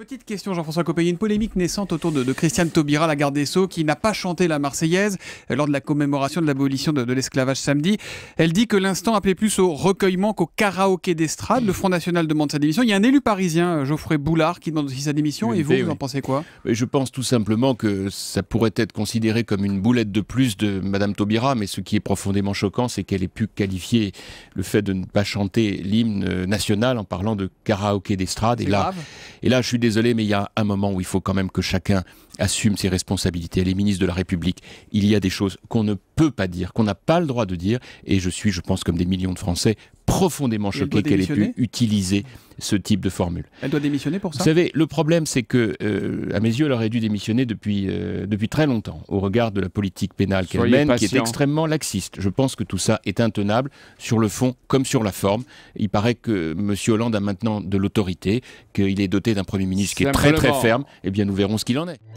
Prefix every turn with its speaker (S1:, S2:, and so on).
S1: Petite question, Jean-François Copé. Il y a une polémique naissante autour de, Christiane Taubira, la garde des Sceaux, qui n'a pas chanté la Marseillaise euh, lors de la commémoration de l'abolition de, l'esclavage samedi. Elle dit que l'instant appelait plus au recueillement qu'au karaoké d'estrade. Le Front National demande sa démission. Il y a un élu parisien, euh, Geoffrey Boulard, qui demande aussi sa démission. Et vous, vous en pensez quoi
S2: Je pense tout simplement que ça pourrait être considéré comme une boulette de plus de Madame Taubira, mais ce qui est profondément choquant, c'est qu'elle ait pu qualifier le fait de ne pas chanter l'hymne national en parlant de karaoké d'estrade. Et là, et là, je suis désolé désolé, mais il y a un moment où il faut quand même que chacun assume ses responsabilités. Les ministres de la République, il y a des choses qu'on ne peut pas dire, qu'on n'a pas le droit de dire, et je suis, je pense, comme des millions de Français, profondément choqué qu'elle ait pu utiliser ce type de formule.
S1: Elle doit démissionner pour ça Vous savez,
S2: le problème, c'est que, euh, à mes yeux, elle aurait dû démissionner depuis, euh, depuis très longtemps, au regard de la politique pénale qu'elle mène, qui est extrêmement laxiste. Je pense que tout ça est intenable, sur le fond comme sur la forme. Il paraît que M. Hollande a maintenant de l'autorité, qu'il est doté d'un Premier ministre qui est très très ferme. Eh bien, nous verrons ce qu'il en est.